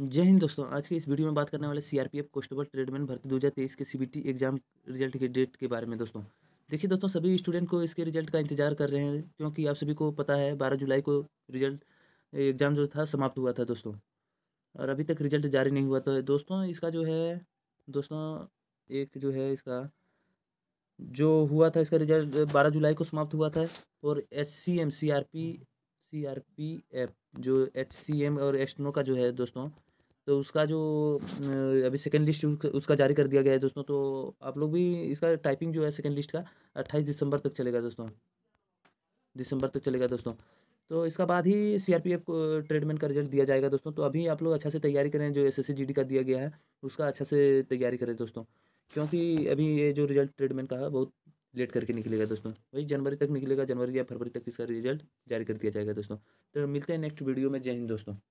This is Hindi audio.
जय हिंद दोस्तों आज के इस वीडियो में बात करने वाले सीआरपीएफ कॉन्स्टेबल ट्रेडमैन भर्ती हजार तेईस के सीबीटी एग्जाम रिजल्ट के डेट के बारे में दोस्तों देखिए दोस्तों सभी स्टूडेंट को इसके रिजल्ट का इंतजार कर रहे हैं क्योंकि आप सभी को पता है बारह जुलाई को रिजल्ट एग्जाम जो था समाप्त हुआ था दोस्तों और अभी तक रिजल्ट जारी नहीं हुआ था तो दोस्तों इसका जो है दोस्तों एक जो है इसका जो हुआ था इसका रिजल्ट बारह जुलाई को समाप्त हुआ था और H C M C R P C R P F जो एच सी एम और एस्टनो का जो है दोस्तों तो उसका जो अभी सेकंड लिस्ट उसका जारी कर दिया गया है दोस्तों तो आप लोग भी इसका टाइपिंग जो है सेकंड लिस्ट का अट्ठाईस दिसंबर तक चलेगा दोस्तों दिसंबर तक चलेगा दोस्तों तो इसका बाद ही सीआरपीएफ को ट्रेडमेंट का रिजल्ट दिया जाएगा दोस्तों तो अभी आप लोग अच्छा से तैयारी करें जो एसएससी जीडी का दिया गया है उसका अच्छा से तैयारी करें दोस्तों क्योंकि अभी ये जो रिजल्ट ट्रेडमेंट का है बहुत लेट करके निकलेगा दोस्तों वही जनवरी तक निकलेगा जनवरी या फरवरी तक इसका रिजल्ट जारी कर दिया जाएगा दोस्तों तो मिलते हैं नेक्स्ट वीडियो में जय हिंद दोस्तों